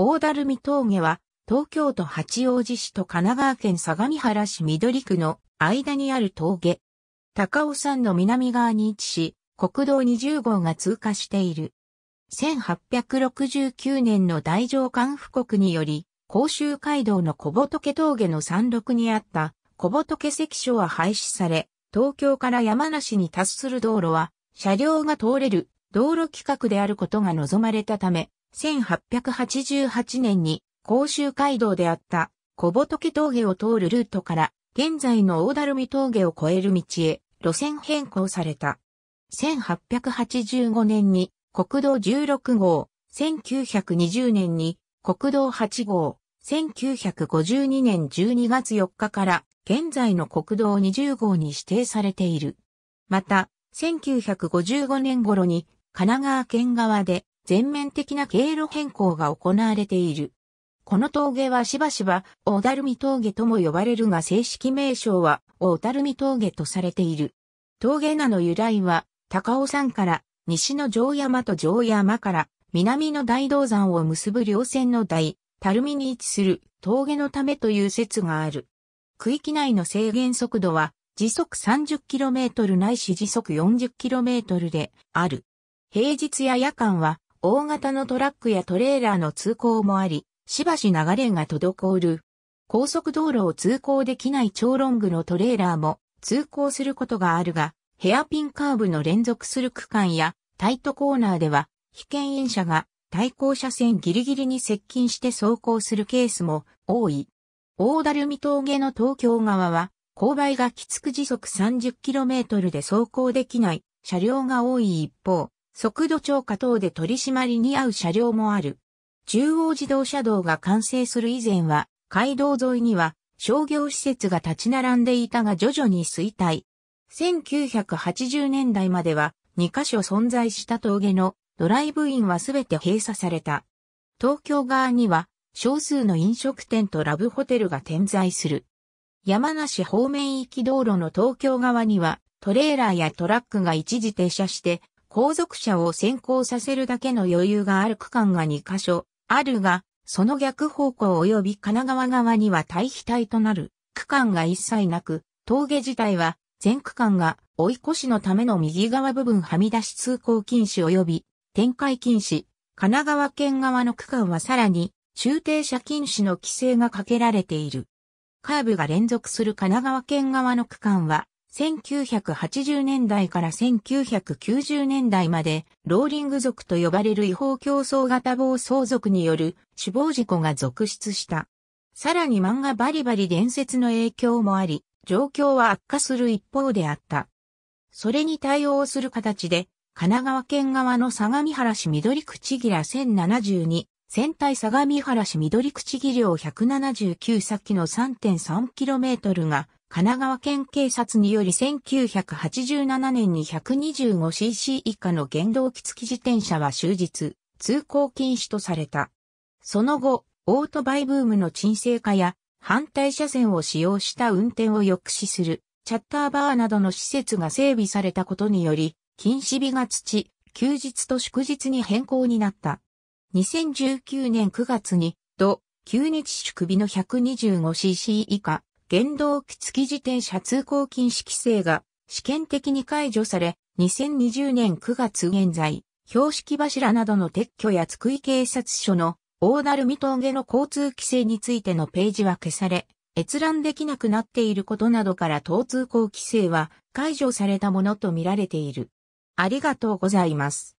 大だるみ峠は、東京都八王子市と神奈川県相模原市緑区の間にある峠。高尾山の南側に位置し、国道20号が通過している。1869年の大乗官布国により、甲州街道の小仏峠の山麓にあった小仏関所は廃止され、東京から山梨に達する道路は、車両が通れる道路規格であることが望まれたため、1888年に甲州街道であった小仏峠を通るルートから現在の大樽見峠を越える道へ路線変更された。1885年に国道16号、1920年に国道8号、1952年12月4日から現在の国道20号に指定されている。また、1955年頃に神奈川県側で全面的な経路変更が行われている。この峠はしばしば、大樽見峠とも呼ばれるが正式名称は、大樽見峠とされている。峠名の由来は、高尾山から西の城山と城山から南の大道山を結ぶ稜線の台、樽見に位置する峠のためという説がある。区域内の制限速度は時速 30km ないし時速 40km である。平日や夜間は大型のトラックやトレーラーの通行もあり、しばし流れが滞る。高速道路を通行できない超ロングのトレーラーも通行することがあるが、ヘアピンカーブの連続する区間やタイトコーナーでは、被験員車が対向車線ギリギリに接近して走行するケースも多い。大だるみ峠の東京側は、勾配がきつく時速 30km で走行できない車両が多い一方、速度超過等で取り締まりに合う車両もある。中央自動車道が完成する以前は、街道沿いには商業施設が立ち並んでいたが徐々に衰退。1980年代までは2カ所存在した峠のドライブインはすべて閉鎖された。東京側には少数の飲食店とラブホテルが点在する。山梨方面行き道路の東京側にはトレーラーやトラックが一時停車して後続車を先行させるだけの余裕がある区間が2カ所あるが、その逆方向及び神奈川側には対比体となる区間が一切なく、峠自体は全区間が追い越しのための右側部分はみ出し通行禁止及び展開禁止、神奈川県側の区間はさらに駐停車禁止の規制がかけられている。カーブが連続する神奈川県側の区間は1980年代から1990年代まで、ローリング族と呼ばれる違法競争型暴走族による死亡事故が続出した。さらに漫画バリバリ伝説の影響もあり、状況は悪化する一方であった。それに対応する形で、神奈川県側の相模原市緑口ギラ1072、戦隊相模原市緑口ギ領179先の 3.3km が、神奈川県警察により1987年に 125cc 以下の原動機付き自転車は終日、通行禁止とされた。その後、オートバイブームの沈静化や、反対車線を使用した運転を抑止する、チャッターバーなどの施設が整備されたことにより、禁止日が土、休日と祝日に変更になった。2019年9月に、土、休日祝日の 125cc 以下、原動機付き自転車通行禁止規制が試験的に解除され、2020年9月現在、標識柱などの撤去や津久井警察署の大鳴見峠の交通規制についてのページは消され、閲覧できなくなっていることなどから等通行規制は解除されたものとみられている。ありがとうございます。